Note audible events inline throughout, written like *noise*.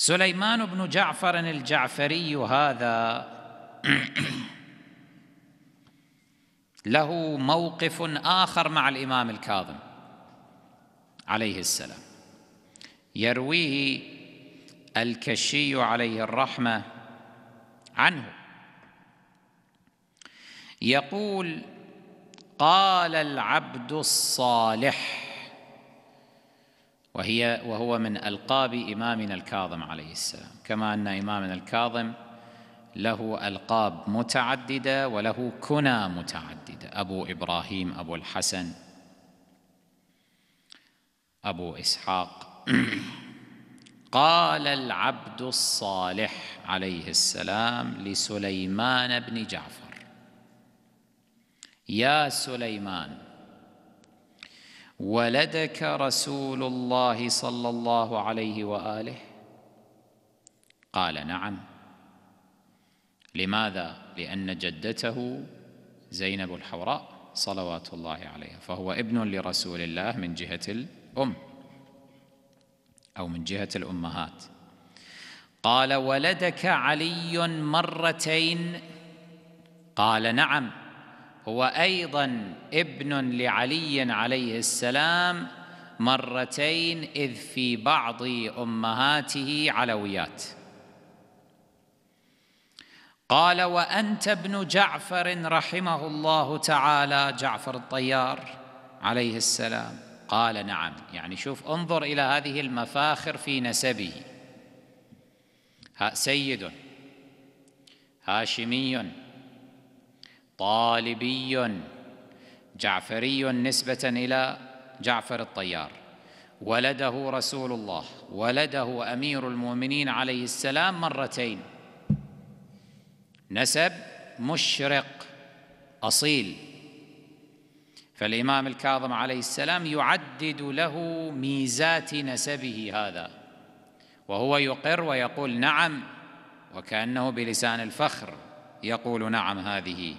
سليمان بن جعفر الجعفري هذا له موقف آخر مع الإمام الكاظم عليه السلام يرويه الكشي عليه الرحمة عنه يقول قال العبد الصالح وهي وهو من ألقاب إمامنا الكاظم عليه السلام كما أن إمامنا الكاظم له ألقاب متعددة وله كنى متعددة أبو إبراهيم أبو الحسن أبو إسحاق *clears throat* قال العبد الصالح عليه السلام لسليمان بن جعفر يا سليمان ولدك رسول الله صلى الله عليه واله قال نعم لماذا لان جدته زينب الحوراء صلوات الله عليها فهو ابن لرسول الله من جهه الام او من جهه الامهات قال ولدك علي مرتين قال نعم هو أيضا ابن لعلي عليه السلام مرتين إذ في بعض أمهاته علويات قال وأنت ابن جعفر رحمه الله تعالى جعفر الطيار عليه السلام قال نعم يعني شوف انظر إلى هذه المفاخر في نسبه سيد هاشمي طالبي جعفري نسبة إلى جعفر الطيار ولده رسول الله ولده أمير المؤمنين عليه السلام مرتين نسب مشرق أصيل فالإمام الكاظم عليه السلام يعدد له ميزات نسبه هذا وهو يقر ويقول نعم وكأنه بلسان الفخر يقول نعم هذه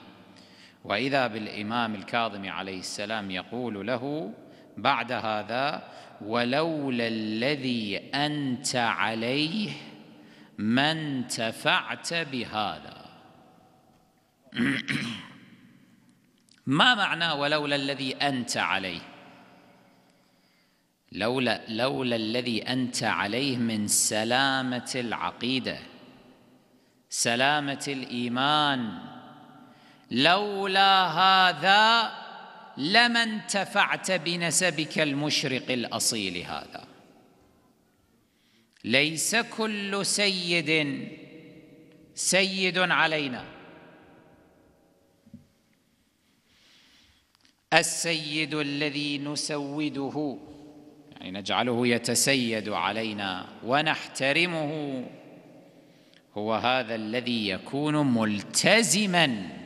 واذا بالامام الكاظم عليه السلام يقول له بعد هذا ولولا الذي انت عليه ما انتفعت بهذا *clears throat* ما معنى ولولا الذي انت عليه لولا لولا الذي انت عليه من سلامه العقيده سلامه الايمان لولا هذا لما انتفعت بنسبك المشرق الأصيل هذا ليس كل سيد سيد علينا السيد الذي نسوده يعني نجعله يتسيد علينا ونحترمه هو هذا الذي يكون ملتزماً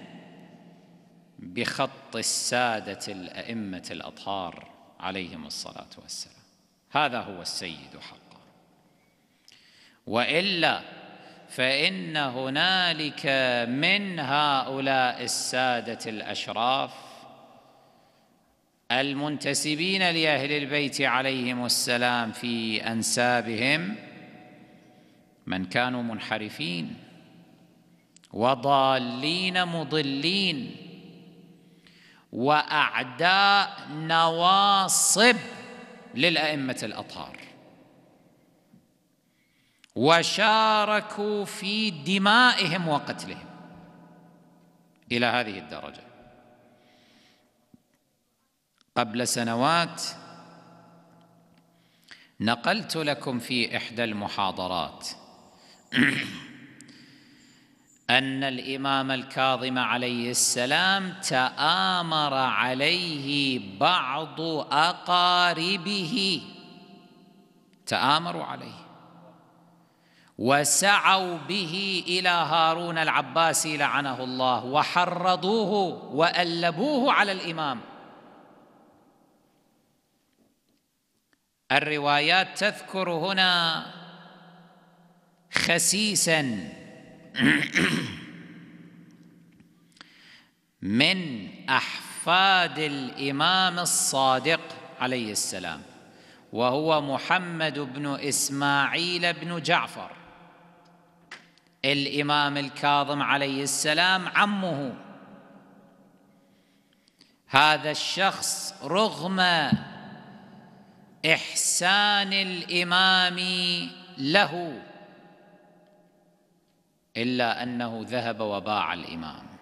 بخط الساده الائمه الاطهار عليهم الصلاه والسلام هذا هو السيد حقا والا فان هنالك من هؤلاء الساده الاشراف المنتسبين لاهل البيت عليهم السلام في انسابهم من كانوا منحرفين وضالين مضلين واعداء نواصب للائمه الاطهار وشاركوا في دمائهم وقتلهم الى هذه الدرجه قبل سنوات نقلت لكم في احدى المحاضرات *clears throat* أن الإمام الكاظم عليه السلام تآمر عليه بعض أقاربه تآمروا عليه وسعوا به إلى هارون العباسي لعنه الله وحرضوه وألبوه على الإمام الروايات تذكر هنا خسيساً *coughs* من احفاد الامام الصادق عليه السلام وهو محمد بن اسماعيل بن جعفر الامام الكاظم عليه السلام عمه هذا الشخص رغم احسان الامام له إلا أنه ذهب وباع الإمام